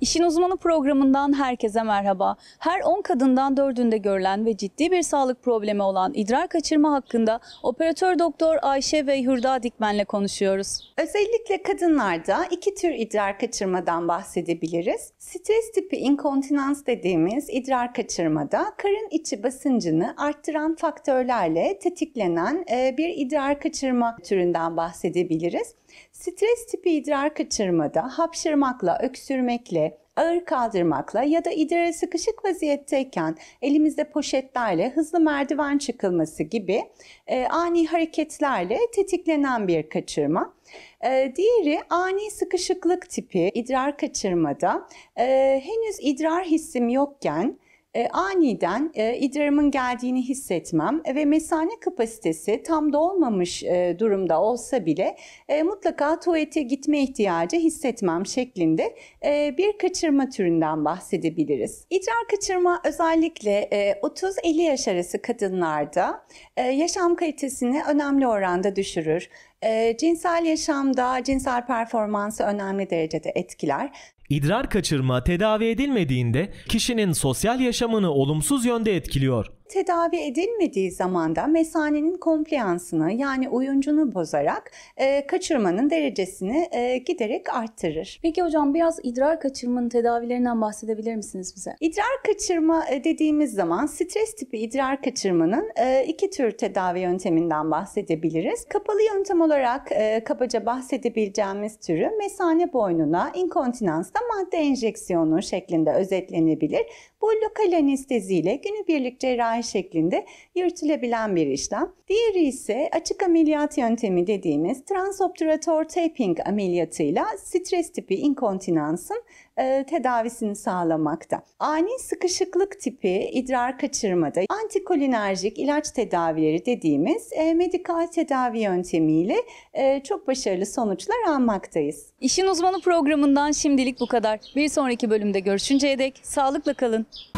İşin Uzmanı programından herkese merhaba. Her 10 kadından 4'ünde görülen ve ciddi bir sağlık problemi olan idrar kaçırma hakkında operatör doktor Ayşe ve Hürda Dikmen'le konuşuyoruz. Özellikle kadınlarda iki tür idrar kaçırmadan bahsedebiliriz. Stres tipi inkontinans dediğimiz idrar kaçırmada karın içi basıncını arttıran faktörlerle tetiklenen e, bir idrar kaçırma türünden bahsedebiliriz. Stres tipi idrar kaçırmada hapşırmakla, öksürmekle, ile ağır kaldırmakla ya da idrara sıkışık vaziyetteyken elimizde poşetlerle hızlı merdiven çıkılması gibi e, ani hareketlerle tetiklenen bir kaçırma. E, diğeri ani sıkışıklık tipi idrar kaçırmada e, henüz idrar hissim yokken e, aniden e, idrarımın geldiğini hissetmem e, ve mesane kapasitesi tam dolmamış e, durumda olsa bile e, mutlaka tuvalete gitme ihtiyacı hissetmem şeklinde e, bir kaçırma türünden bahsedebiliriz. İdrar kaçırma özellikle e, 30-50 yaş arası kadınlarda e, yaşam kalitesini önemli oranda düşürür. E, cinsel yaşamda cinsel performansı önemli derecede etkiler. İdrar kaçırma tedavi edilmediğinde kişinin sosyal yaşamı yaşamını olumsuz yönde etkiliyor tedavi edilmediği zamanda mesanenin kompliyansını yani oyuncunu bozarak e, kaçırmanın derecesini e, giderek arttırır. Peki hocam biraz idrar kaçırmanın tedavilerinden bahsedebilir misiniz bize? İdrar kaçırma e, dediğimiz zaman stres tipi idrar kaçırmanın e, iki tür tedavi yönteminden bahsedebiliriz. Kapalı yöntem olarak e, kabaca bahsedebileceğimiz türü mesane boynuna inkontinansta madde enjeksiyonu şeklinde özetlenebilir. Bu lokal anesteziyle günübirlik cerrahi cerrahi şeklinde yürütülebilen bir işlem. Diğeri ise açık ameliyat yöntemi dediğimiz transobturator taping ameliyatıyla stres tipi inkontinansın e, tedavisini sağlamakta. Ani sıkışıklık tipi idrar kaçırmada antikolinerjik ilaç tedavileri dediğimiz e, medikal tedavi yöntemiyle e, çok başarılı sonuçlar almaktayız. İşin Uzmanı programından şimdilik bu kadar. Bir sonraki bölümde görüşünceye dek sağlıkla kalın.